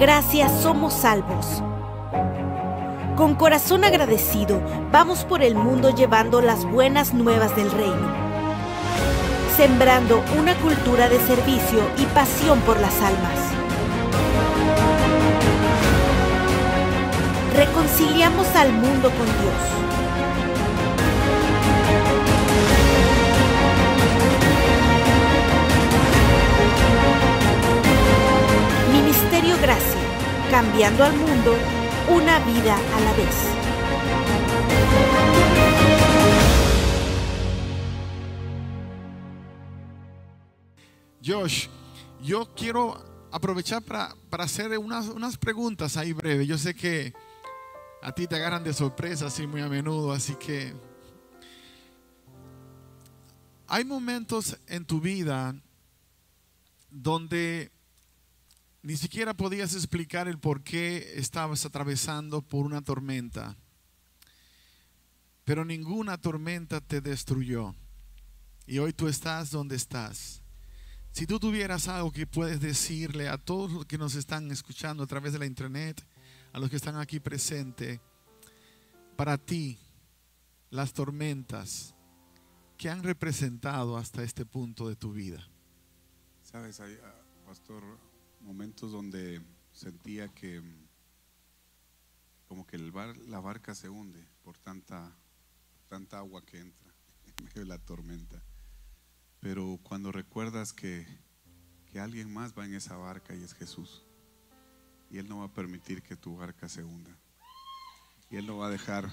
Gracias, somos salvos. Con corazón agradecido, vamos por el mundo llevando las buenas nuevas del reino, sembrando una cultura de servicio y pasión por las almas. Reconciliamos al mundo con Dios Gracias. cambiando al mundo una vida a la vez. Josh, yo quiero aprovechar para, hacer unas, preguntas ahí breve. Yo sé que a ti te agarran de sorpresa así muy a menudo, así que hay momentos en tu vida donde ni siquiera podías explicar el por qué estabas atravesando por una tormenta. Pero ninguna tormenta te destruyó. Y hoy tú estás donde estás. Si tú tuvieras algo que puedes decirle a todos los que nos están escuchando a través de la internet, a los que están aquí presentes, para ti, las tormentas que han representado hasta este punto de tu vida. Sabes, ah, Pastor, momentos donde sentía que mm, como que el bar, la barca se hunde por tanta, tanta agua que entra en medio de la tormenta. Pero cuando recuerdas que, que alguien más va en esa barca y es Jesús, y Él no va a permitir que tu barca se hunda, y Él no va a dejar.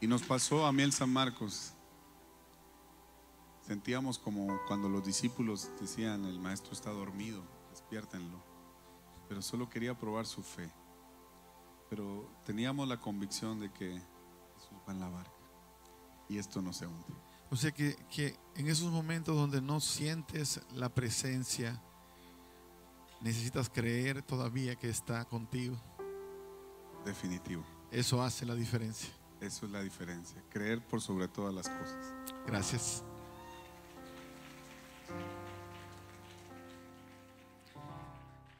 Y nos pasó a mí el San Marcos, sentíamos como cuando los discípulos decían, el maestro está dormido, despiértenlo. Pero solo quería probar su fe. Pero teníamos la convicción de que Jesús va en la barca y esto no se hunde. O sea que, que en esos momentos donde no sientes la presencia, necesitas creer todavía que está contigo. Definitivo. Eso hace la diferencia. Eso es la diferencia, creer por sobre todas las cosas. Gracias.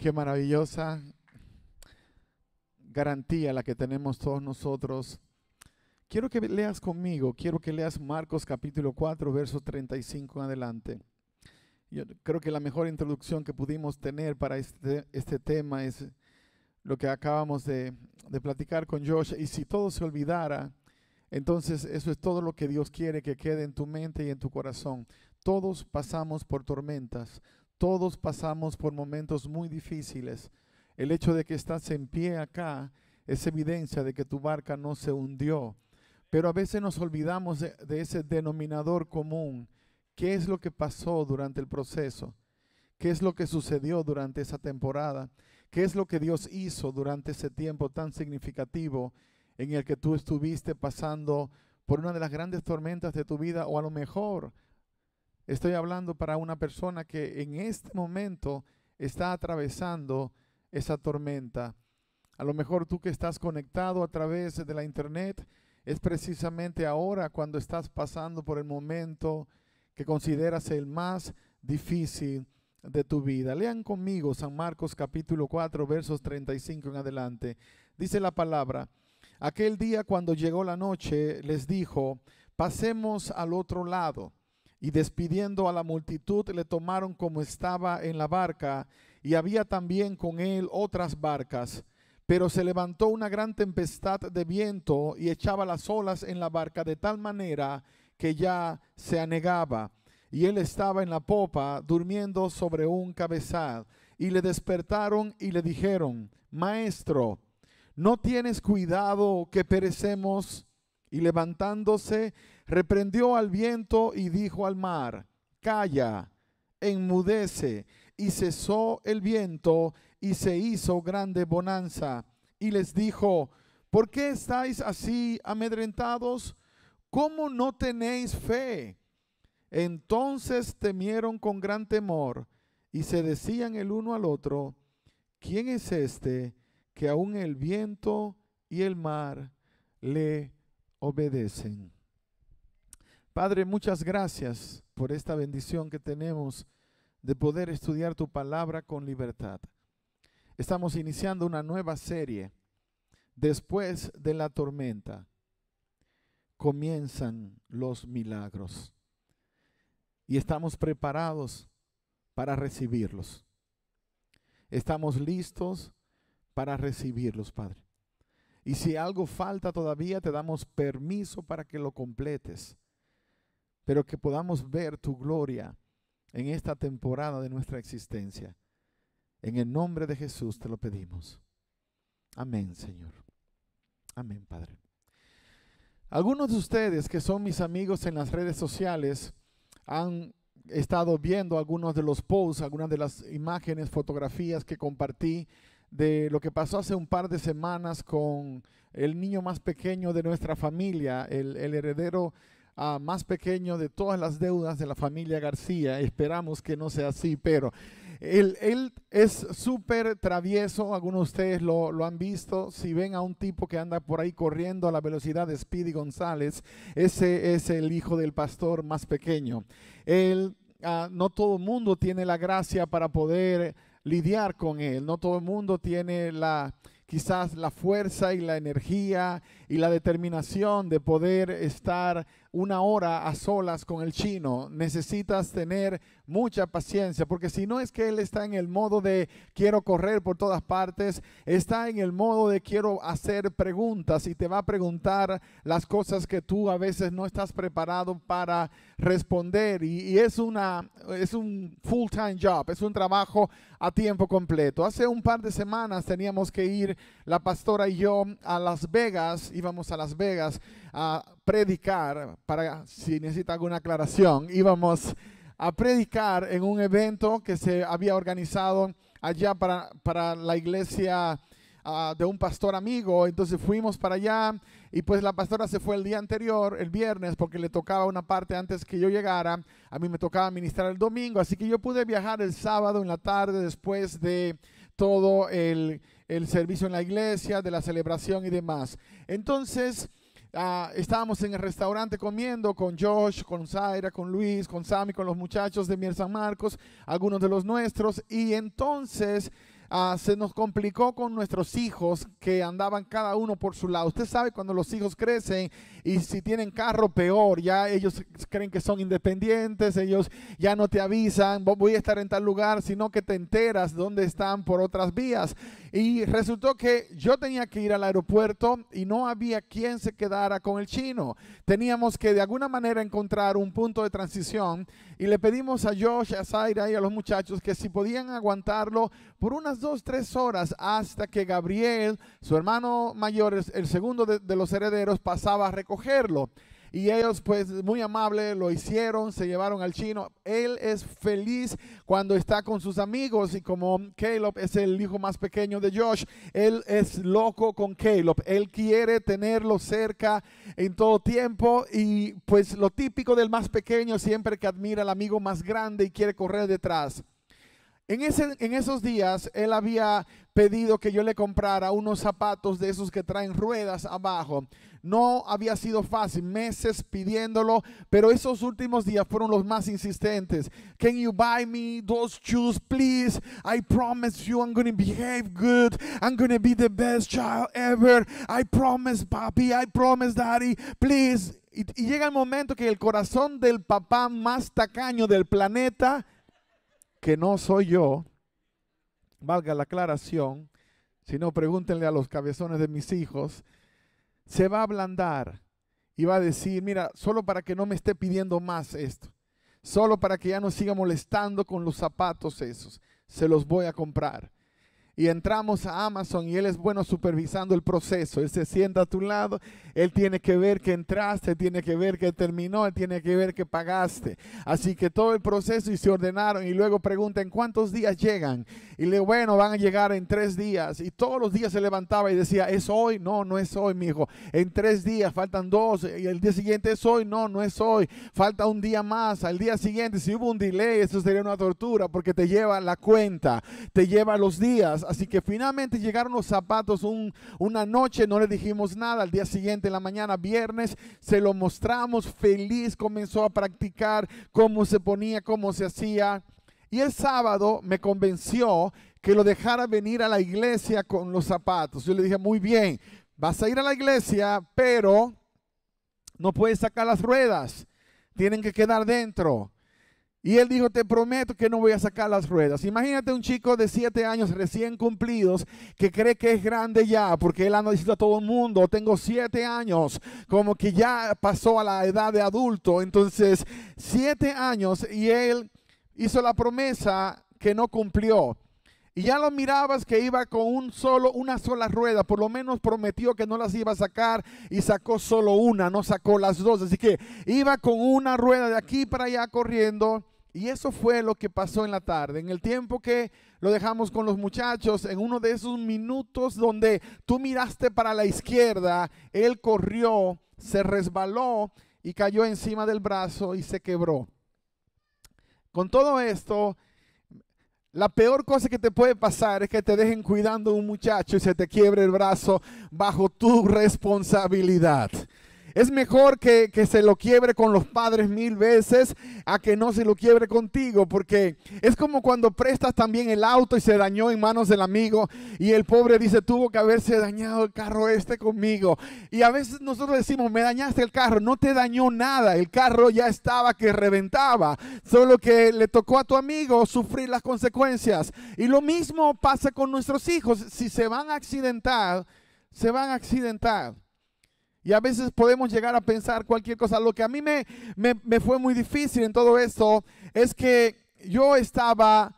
Qué maravillosa garantía la que tenemos todos nosotros. Quiero que leas conmigo, quiero que leas Marcos capítulo 4, verso 35 en adelante. Yo creo que la mejor introducción que pudimos tener para este, este tema es lo que acabamos de, de platicar con Josh. Y si todo se olvidara, entonces eso es todo lo que Dios quiere que quede en tu mente y en tu corazón. Todos pasamos por tormentas, todos pasamos por momentos muy difíciles. El hecho de que estás en pie acá es evidencia de que tu barca no se hundió. Pero a veces nos olvidamos de, ese denominador común. ¿Qué es lo que pasó durante el proceso? ¿Qué es lo que sucedió durante esa temporada? ¿Qué es lo que Dios hizo durante ese tiempo tan significativo en el que tú estuviste pasando por una de las grandes tormentas de tu vida o a lo mejor Estoy hablando para una persona que en este momento está atravesando esa tormenta. A lo mejor tú que estás conectado a través de la internet, es precisamente ahora cuando estás pasando por el momento que consideras el más difícil de tu vida. Lean conmigo San Marcos capítulo 4 versos 35 en adelante. Dice la palabra, aquel día cuando llegó la noche les dijo, pasemos al otro lado. Y despidiendo a la multitud, le tomaron como estaba en la barca, y había también con él otras barcas. Pero se levantó una gran tempestad de viento y echaba las olas en la barca de tal manera que ya se anegaba. Y él estaba en la popa, durmiendo sobre un cabezal. Y le despertaron y le dijeron, Maestro, ¿no tienes cuidado que perecemos? Y levantándose, reprendió al viento y dijo al mar, calla, enmudece. Y cesó el viento y se hizo grande bonanza. Y les dijo, ¿por qué estáis así amedrentados? ¿Cómo no tenéis fe? Entonces temieron con gran temor y se decían el uno al otro, ¿quién es este que aún el viento y el mar le obedecen? Padre, muchas gracias por esta bendición que tenemos de poder estudiar tu palabra con libertad. Estamos iniciando una nueva serie. Después de la tormenta comienzan los milagros y estamos preparados para recibirlos. Estamos listos para recibirlos, Padre. Y si algo falta todavía, te damos permiso para que lo completes pero que podamos ver tu gloria en esta temporada de nuestra existencia. En el nombre de Jesús te lo pedimos. Amén, Señor. Amén, Padre. Algunos de ustedes que son mis amigos en las redes sociales han estado viendo algunos de los posts, algunas de las imágenes, fotografías que compartí de lo que pasó hace un par de semanas con el niño más pequeño de nuestra familia, el, el heredero Ah, más pequeño de todas las deudas de la familia García. Esperamos que no sea así, pero él, es súper travieso, algunos de ustedes lo, han visto. Si ven a un tipo que anda por ahí corriendo a la velocidad de Speedy González, ese es el hijo del pastor más pequeño. Él, ah, no todo el mundo tiene la gracia para poder lidiar con él, no todo el mundo tiene la quizás la fuerza y la energía y la determinación de poder estar una hora a solas con el chino. Necesitas tener mucha paciencia, porque si no es que él está en el modo de quiero correr por todas partes, está en el modo de quiero hacer preguntas y te va a preguntar las cosas que tú a veces no estás preparado para responder. Y, es, una, es un full-time job, es un trabajo a tiempo completo. Hace un par de semanas teníamos que ir la pastora y yo a Las Vegas y íbamos a Las Vegas a predicar, para si necesita alguna aclaración, íbamos a predicar en un evento que se había organizado allá para, la iglesia ah, de un pastor amigo. Entonces fuimos para allá y pues la pastora se fue el día anterior, el viernes, porque le tocaba una parte antes que yo llegara. A mí me tocaba ministrar el domingo, así que yo pude viajar el sábado en la tarde después de todo el el servicio en la iglesia, de la celebración y demás. Entonces, ah, estábamos en el restaurante comiendo con Josh, con Zaira, con Luis, con Sammy, con los muchachos de Mier San Marcos, algunos de los nuestros, y entonces... Ah, se nos complicó con nuestros hijos que andaban cada uno por su lado. Usted sabe cuando los hijos crecen y si tienen carro, peor. Ya ellos creen que son independientes, ellos ya no te avisan, voy a estar en tal lugar, sino que te enteras dónde están por otras vías. Y resultó que yo tenía que ir al aeropuerto y no había quien se quedara con el chino. Teníamos que de alguna manera encontrar un punto de transición y le pedimos a Josh, a Zaira y a los muchachos que si podían aguantarlo por unas dos, tres horas hasta que Gabriel, su hermano mayor, el segundo de, los herederos, pasaba a recogerlo. Y ellos, pues, muy amable, lo hicieron, se llevaron al chino. Él es feliz cuando está con sus amigos y como Caleb es el hijo más pequeño de Josh, él es loco con Caleb. Él quiere tenerlo cerca en todo tiempo y pues lo típico del más pequeño siempre que admira al amigo más grande y quiere correr detrás. En, ese, en, esos días él había pedido que yo le comprara unos zapatos de esos que traen ruedas abajo. No había sido fácil, meses pidiéndolo, pero esos últimos días fueron los más insistentes. Can you buy me those shoes, please? I promise you I'm to behave good. I'm to be the best child ever. I promise, papi. I promise, daddy. Please. Y, y llega el momento que el corazón del papá más tacaño del planeta, que no soy yo, valga la aclaración, si no, pregúntenle a los cabezones de mis hijos, se va a ablandar y va a decir, mira, solo para que no me esté pidiendo más esto, solo para que ya no siga molestando con los zapatos esos, se los voy a comprar y entramos a Amazon y él es bueno supervisando el proceso. Él se sienta a tu lado, él tiene que ver que entraste, tiene que ver que terminó, él tiene que ver que pagaste. Así que todo el proceso y se ordenaron y luego preguntan cuántos días llegan. Y le bueno, van a llegar en tres días. Y todos los días se levantaba y decía, ¿es hoy? No, no es hoy, mi hijo. En tres días, faltan dos. Y el día siguiente es hoy, no, no es hoy. Falta un día más. Al día siguiente, si hubo un delay, eso sería una tortura porque te lleva la cuenta, te lleva los días. Así que finalmente llegaron los zapatos un, una noche, no le dijimos nada. Al día siguiente, en la mañana, viernes, se lo mostramos feliz, comenzó a practicar cómo se ponía, cómo se hacía. Y el sábado me convenció que lo dejara venir a la iglesia con los zapatos. Yo le dije, muy bien, vas a ir a la iglesia, pero no puedes sacar las ruedas. Tienen que quedar dentro. Y él dijo, te prometo que no voy a sacar las ruedas. Imagínate un chico de siete años recién cumplidos que cree que es grande ya, porque él ha diciendo a todo el mundo, tengo siete años, como que ya pasó a la edad de adulto. Entonces, siete años y él hizo la promesa que no cumplió. Y ya lo mirabas que iba con un solo, una sola rueda, por lo menos prometió que no las iba a sacar y sacó solo una, no sacó las dos. Así que iba con una rueda de aquí para allá corriendo y eso fue lo que pasó en la tarde, en el tiempo que lo dejamos con los muchachos, en uno de esos minutos donde tú miraste para la izquierda, él corrió, se resbaló y cayó encima del brazo y se quebró. Con todo esto, la peor cosa que te puede pasar es que te dejen cuidando a un muchacho y se te quiebre el brazo bajo tu responsabilidad. Es mejor que, se lo quiebre con los padres mil veces a que no se lo quiebre contigo, porque es como cuando prestas también el auto y se dañó en manos del amigo y el pobre dice, tuvo que haberse dañado el carro este conmigo. Y a veces nosotros decimos, me dañaste el carro, no te dañó nada, el carro ya estaba que reventaba, solo que le tocó a tu amigo sufrir las consecuencias. Y lo mismo pasa con nuestros hijos, si se van a accidentar, se van a accidentar y a veces podemos llegar a pensar cualquier cosa. Lo que a mí me, me, fue muy difícil en todo esto es que yo estaba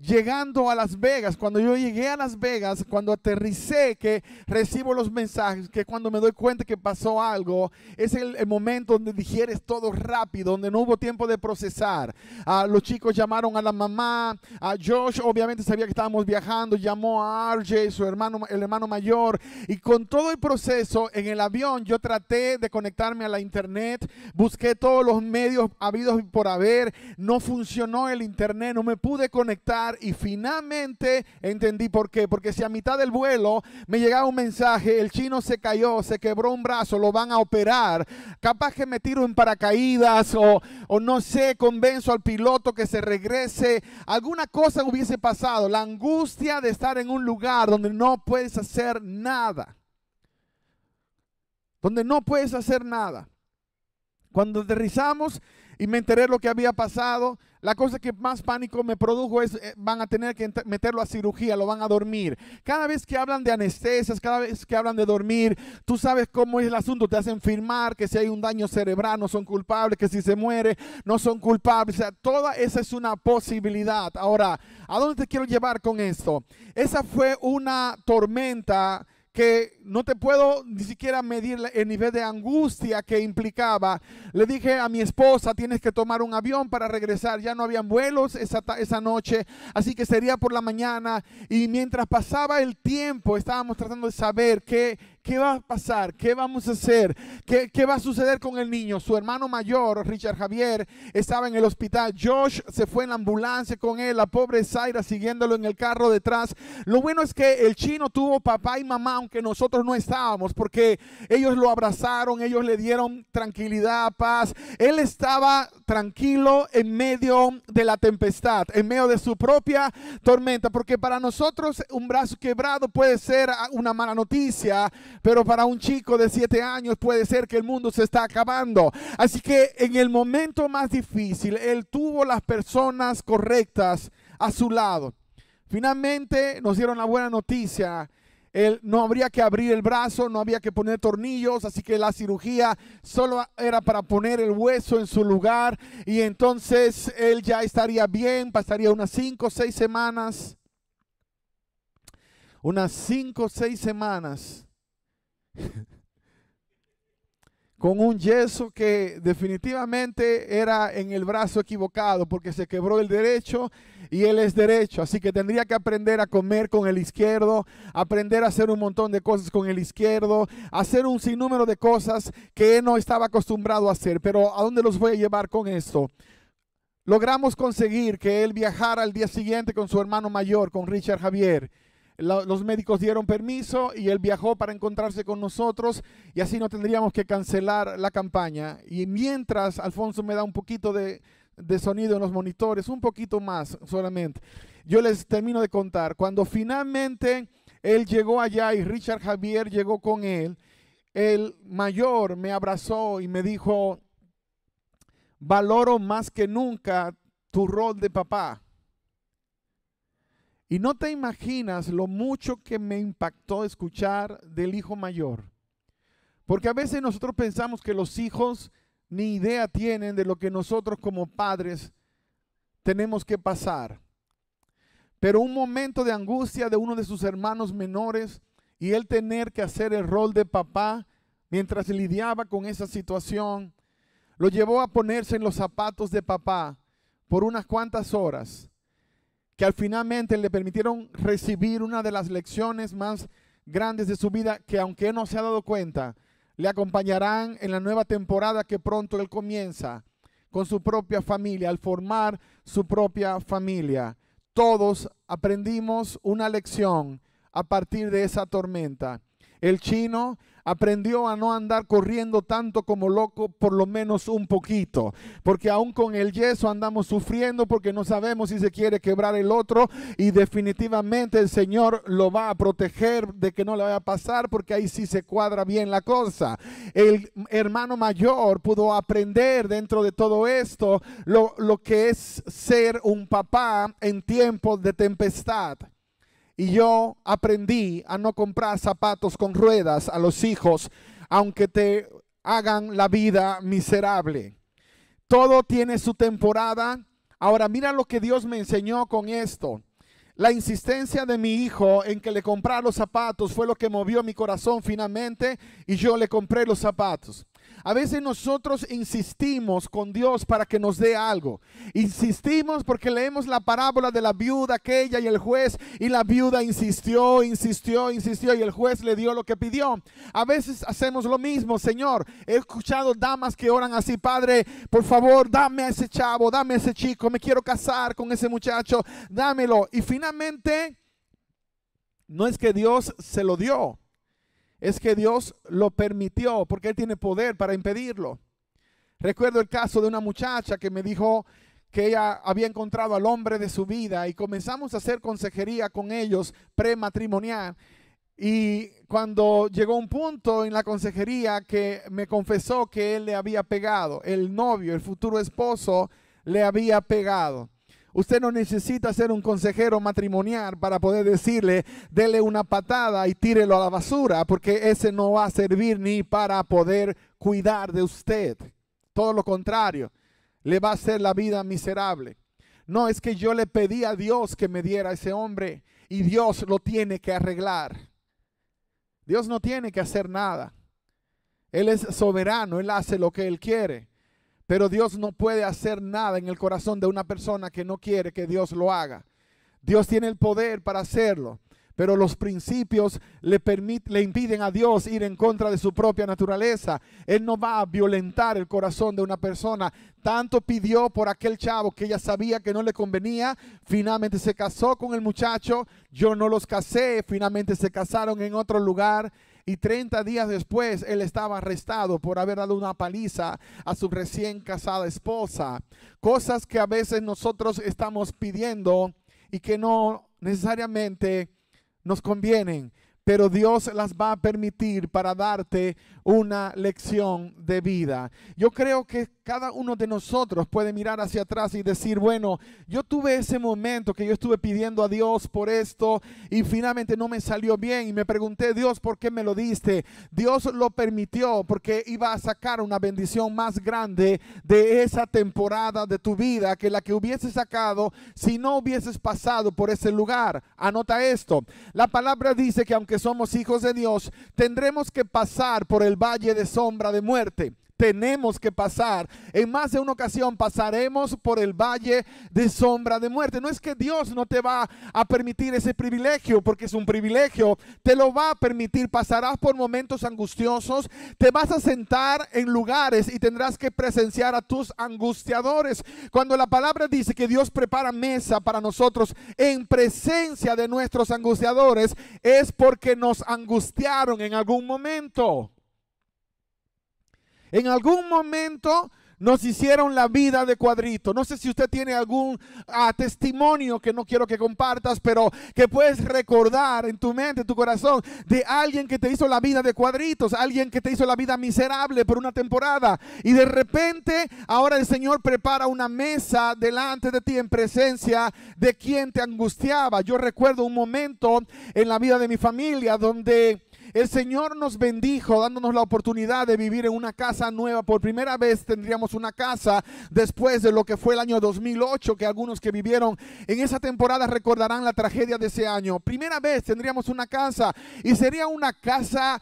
llegando a Las Vegas, cuando yo llegué a Las Vegas, cuando aterricé, que recibo los mensajes, que cuando me doy cuenta que pasó algo, es el, momento donde digieres todo rápido, donde no hubo tiempo de procesar. Ah, los chicos llamaron a la mamá, a Josh obviamente sabía que estábamos viajando, llamó a RJ, su hermano, el hermano mayor, y con todo el proceso en el avión yo traté de conectarme a la internet, busqué todos los medios habidos por haber, no funcionó el internet, no me pude conectar y finalmente entendí por qué. Porque si a mitad del vuelo me llegaba un mensaje, el chino se cayó, se quebró un brazo, lo van a operar, capaz que me tiro en paracaídas o, o no sé, convenzo al piloto que se regrese, alguna cosa hubiese pasado, la angustia de estar en un lugar donde no puedes hacer nada. Donde no puedes hacer nada. Cuando aterrizamos y me enteré lo que había pasado, la cosa que más pánico me produjo es, eh, van a tener que meterlo a cirugía, lo van a dormir. Cada vez que hablan de anestesias, cada vez que hablan de dormir, tú sabes cómo es el asunto. Te hacen firmar que si hay un daño cerebral no son culpables, que si se muere no son culpables. O sea, toda esa es una posibilidad. Ahora, ¿a dónde te quiero llevar con esto? Esa fue una tormenta que no te puedo ni siquiera medir el nivel de angustia que implicaba. Le dije a mi esposa, tienes que tomar un avión para regresar. Ya no habían vuelos esa, esa noche, así que sería por la mañana. Y mientras pasaba el tiempo, estábamos tratando de saber qué ¿Qué va a pasar? ¿Qué vamos a hacer? ¿Qué, va a suceder con el niño? Su hermano mayor, Richard Javier, estaba en el hospital. Josh se fue en la ambulancia con él. La pobre Zaira siguiéndolo en el carro detrás. Lo bueno es que el chino tuvo papá y mamá, aunque nosotros no estábamos, porque ellos lo abrazaron, ellos le dieron tranquilidad, paz. Él estaba tranquilo en medio de la tempestad, en medio de su propia tormenta, porque para nosotros un brazo quebrado puede ser una mala noticia, pero para un chico de siete años puede ser que el mundo se está acabando. Así que en el momento más difícil, él tuvo las personas correctas a su lado. Finalmente nos dieron la buena noticia. Él, no habría que abrir el brazo, no había que poner tornillos, así que la cirugía solo era para poner el hueso en su lugar y entonces él ya estaría bien, pasaría unas cinco o seis semanas, unas cinco o seis semanas con un yeso que definitivamente era en el brazo equivocado porque se quebró el derecho y él es derecho. Así que tendría que aprender a comer con el izquierdo, aprender a hacer un montón de cosas con el izquierdo, hacer un sinnúmero de cosas que él no estaba acostumbrado a hacer. Pero ¿a dónde los voy a llevar con esto? Logramos conseguir que él viajara al día siguiente con su hermano mayor, con Richard Javier los médicos dieron permiso y él viajó para encontrarse con nosotros y así no tendríamos que cancelar la campaña. Y mientras Alfonso me da un poquito de, de sonido en los monitores, un poquito más solamente, yo les termino de contar. Cuando finalmente él llegó allá y Richard Javier llegó con él, el mayor me abrazó y me dijo, valoro más que nunca tu rol de papá. Y no te imaginas lo mucho que me impactó escuchar del hijo mayor. Porque a veces nosotros pensamos que los hijos ni idea tienen de lo que nosotros como padres tenemos que pasar. Pero un momento de angustia de uno de sus hermanos menores y él tener que hacer el rol de papá mientras lidiaba con esa situación, lo llevó a ponerse en los zapatos de papá por unas cuantas horas que al finalmente le permitieron recibir una de las lecciones más grandes de su vida, que aunque no se ha dado cuenta, le acompañarán en la nueva temporada que pronto él comienza con su propia familia, al formar su propia familia. Todos aprendimos una lección a partir de esa tormenta. El chino aprendió a no andar corriendo tanto como loco, por lo menos un poquito. Porque aún con el yeso andamos sufriendo porque no sabemos si se quiere quebrar el otro y definitivamente el Señor lo va a proteger de que no le vaya a pasar porque ahí sí se cuadra bien la cosa. El hermano mayor pudo aprender dentro de todo esto lo, lo que es ser un papá en tiempos de tempestad. Y yo aprendí a no comprar zapatos con ruedas a los hijos, aunque te hagan la vida miserable. Todo tiene su temporada. Ahora mira lo que Dios me enseñó con esto. La insistencia de mi hijo en que le comprara los zapatos fue lo que movió mi corazón finalmente y yo le compré los zapatos. A veces nosotros insistimos con Dios para que nos dé algo. Insistimos porque leemos la parábola de la viuda aquella y el juez y la viuda insistió, insistió, insistió y el juez le dio lo que pidió. A veces hacemos lo mismo, Señor. He escuchado damas que oran así, Padre, por favor, dame a ese chavo, dame a ese chico, me quiero casar con ese muchacho, dámelo. Y finalmente, no es que Dios se lo dio es que Dios lo permitió porque Él tiene poder para impedirlo. Recuerdo el caso de una muchacha que me dijo que ella había encontrado al hombre de su vida y comenzamos a hacer consejería con ellos prematrimonial. Y cuando llegó un punto en la consejería que me confesó que él le había pegado, el novio, el futuro esposo, le había pegado. Usted no necesita ser un consejero matrimonial para poder decirle, dele una patada y tírelo a la basura, porque ese no va a servir ni para poder cuidar de usted. Todo lo contrario, le va a hacer la vida miserable. No, es que yo le pedí a Dios que me diera ese hombre y Dios lo tiene que arreglar. Dios no tiene que hacer nada. Él es soberano, Él hace lo que Él quiere. Pero Dios no puede hacer nada en el corazón de una persona que no quiere que Dios lo haga. Dios tiene el poder para hacerlo, pero los principios le, impiden a Dios ir en contra de su propia naturaleza. Él no va a violentar el corazón de una persona. Tanto pidió por aquel chavo que ella sabía que no le convenía, finalmente se casó con el muchacho, yo no los casé, finalmente se casaron en otro lugar y 30 días después él estaba arrestado por haber dado una paliza a su recién casada esposa. Cosas que a veces nosotros estamos pidiendo y que no necesariamente nos convienen pero Dios las va a permitir para darte una lección de vida. Yo creo que cada uno de nosotros puede mirar hacia atrás y decir, bueno, yo tuve ese momento que yo estuve pidiendo a Dios por esto y finalmente no me salió bien y me pregunté, Dios, ¿por qué me lo diste? Dios lo permitió porque iba a sacar una bendición más grande de esa temporada de tu vida que la que hubieses sacado si no hubieses pasado por ese lugar. Anota esto. La palabra dice que aunque que somos hijos de Dios, tendremos que pasar por el valle de sombra de muerte tenemos que pasar. En más de una ocasión pasaremos por el valle de sombra de muerte. No es que Dios no te va a permitir ese privilegio, porque es un privilegio. Te lo va a permitir. Pasarás por momentos angustiosos. Te vas a sentar en lugares y tendrás que presenciar a tus angustiadores. Cuando la palabra dice que Dios prepara mesa para nosotros en presencia de nuestros angustiadores, es porque nos angustiaron en algún momento. En algún momento nos hicieron la vida de cuadritos. No sé si usted tiene algún ah, testimonio que no quiero que compartas, pero que puedes recordar en tu mente, en tu corazón, de alguien que te hizo la vida de cuadritos, alguien que te hizo la vida miserable por una temporada. Y de repente, ahora el Señor prepara una mesa delante de ti en presencia de quien te angustiaba. Yo recuerdo un momento en la vida de mi familia donde el Señor nos bendijo dándonos la oportunidad de vivir en una casa nueva. Por primera vez tendríamos una casa después de lo que fue el año 2008, que algunos que vivieron en esa temporada recordarán la tragedia de ese año. Primera vez tendríamos una casa y sería una casa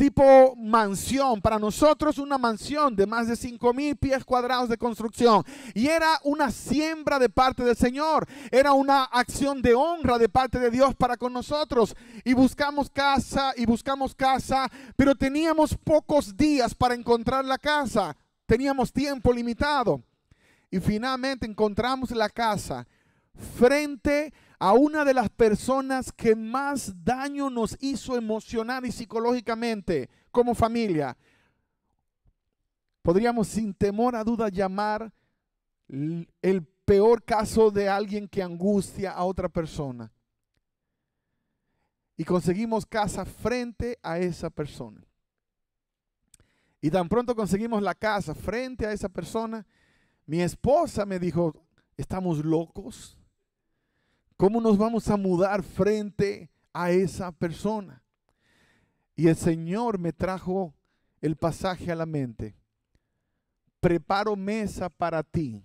tipo mansión. Para nosotros una mansión de más de 5 mil pies cuadrados de construcción. Y era una siembra de parte del Señor. Era una acción de honra de parte de Dios para con nosotros. Y buscamos casa y buscamos casa, pero teníamos pocos días para encontrar la casa. Teníamos tiempo limitado. Y finalmente encontramos la casa frente a a una de las personas que más daño nos hizo emocional y psicológicamente como familia. Podríamos sin temor a duda llamar el peor caso de alguien que angustia a otra persona. Y conseguimos casa frente a esa persona. Y tan pronto conseguimos la casa frente a esa persona, mi esposa me dijo, estamos locos. ¿Cómo nos vamos a mudar frente a esa persona? Y el Señor me trajo el pasaje a la mente. Preparo mesa para ti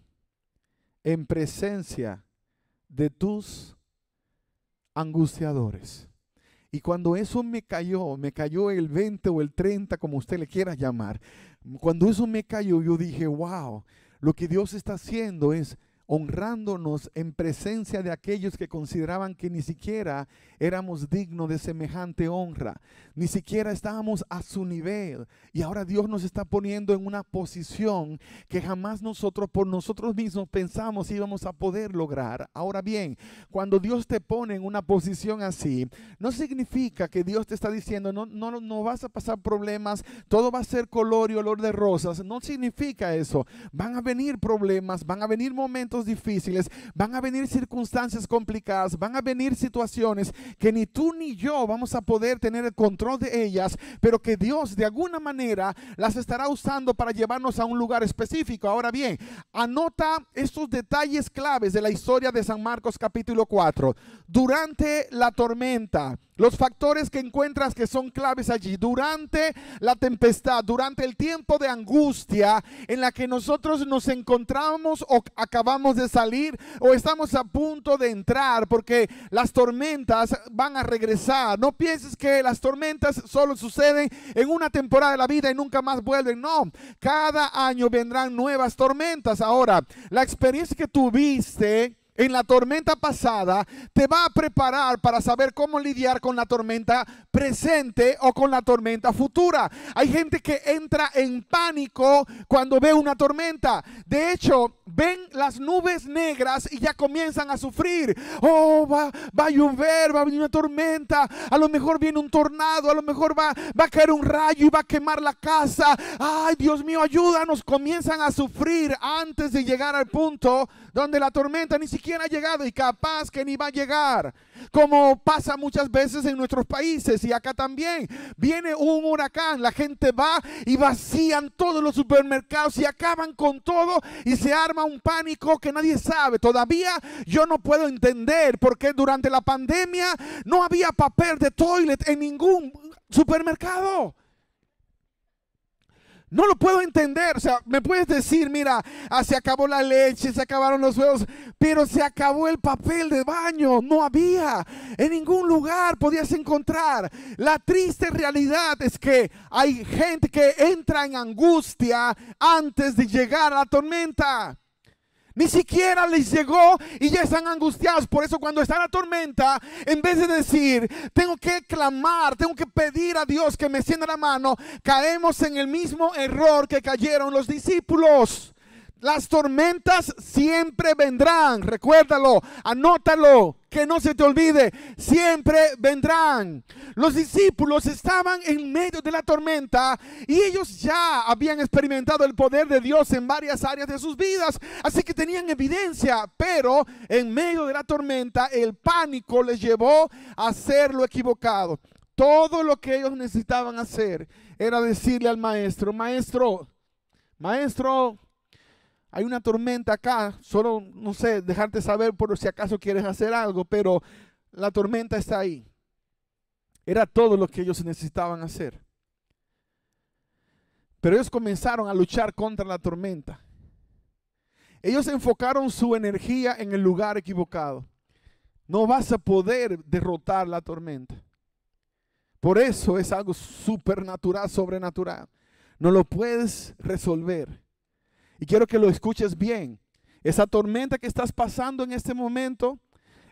en presencia de tus angustiadores. Y cuando eso me cayó, me cayó el 20 o el 30, como usted le quiera llamar, cuando eso me cayó, yo dije, wow, lo que Dios está haciendo es honrándonos en presencia de aquellos que consideraban que ni siquiera éramos dignos de semejante honra, ni siquiera estábamos a su nivel. Y ahora Dios nos está poniendo en una posición que jamás nosotros por nosotros mismos pensamos íbamos a poder lograr. Ahora bien, cuando Dios te pone en una posición así, no significa que Dios te está diciendo, no, no, no vas a pasar problemas, todo va a ser color y olor de rosas. No significa eso. Van a venir problemas, van a venir momentos difíciles, van a venir circunstancias complicadas, van a venir situaciones que ni tú ni yo vamos a poder tener el control de ellas, pero que Dios de alguna manera las estará usando para llevarnos a un lugar específico. Ahora bien, anota estos detalles claves de la historia de San Marcos capítulo 4. Durante la tormenta, los factores que encuentras que son claves allí, durante la tempestad, durante el tiempo de angustia en la que nosotros nos encontramos o acabamos de salir o estamos a punto de entrar porque las tormentas van a regresar. No pienses que las tormentas solo suceden en una temporada de la vida y nunca más vuelven. No, cada año vendrán nuevas tormentas. Ahora, la experiencia que tuviste en la tormenta pasada te va a preparar para saber cómo lidiar con la tormenta presente o con la tormenta futura. Hay gente que entra en pánico cuando ve una tormenta. De hecho, ven las nubes negras y ya comienzan a sufrir. Oh, va, a llover, va a venir una tormenta. A lo mejor viene un tornado, a lo mejor va, va a caer un rayo y va a quemar la casa. Ay, Dios mío, ayúdanos. Comienzan a sufrir antes de llegar al punto donde la tormenta ni siquiera quién ha llegado y capaz que ni va a llegar. Como pasa muchas veces en nuestros países y acá también. Viene un huracán, la gente va y vacían todos los supermercados y acaban con todo y se arma un pánico que nadie sabe. Todavía yo no puedo entender por qué durante la pandemia no había papel de toilet en ningún supermercado. No lo puedo entender. O sea, me puedes decir, mira, ah, se acabó la leche, se acabaron los huevos, pero se acabó el papel de baño. No había. En ningún lugar podías encontrar. La triste realidad es que hay gente que entra en angustia antes de llegar a la tormenta. Ni siquiera les llegó y ya están angustiados. Por eso cuando está la tormenta, en vez de decir, tengo que clamar, tengo que pedir a Dios que me sienta la mano, caemos en el mismo error que cayeron los discípulos. Las tormentas siempre vendrán, recuérdalo, anótalo, que no se te olvide, siempre vendrán. Los discípulos estaban en medio de la tormenta y ellos ya habían experimentado el poder de Dios en varias áreas de sus vidas, así que tenían evidencia, pero en medio de la tormenta el pánico les llevó a hacer lo equivocado. Todo lo que ellos necesitaban hacer era decirle al maestro, maestro, maestro, hay una tormenta acá, solo, no sé, dejarte saber por si acaso quieres hacer algo, pero la tormenta está ahí. Era todo lo que ellos necesitaban hacer. Pero ellos comenzaron a luchar contra la tormenta. Ellos enfocaron su energía en el lugar equivocado. No vas a poder derrotar la tormenta. Por eso es algo supernatural, sobrenatural. No lo puedes resolver. Y quiero que lo escuches bien. Esa tormenta que estás pasando en este momento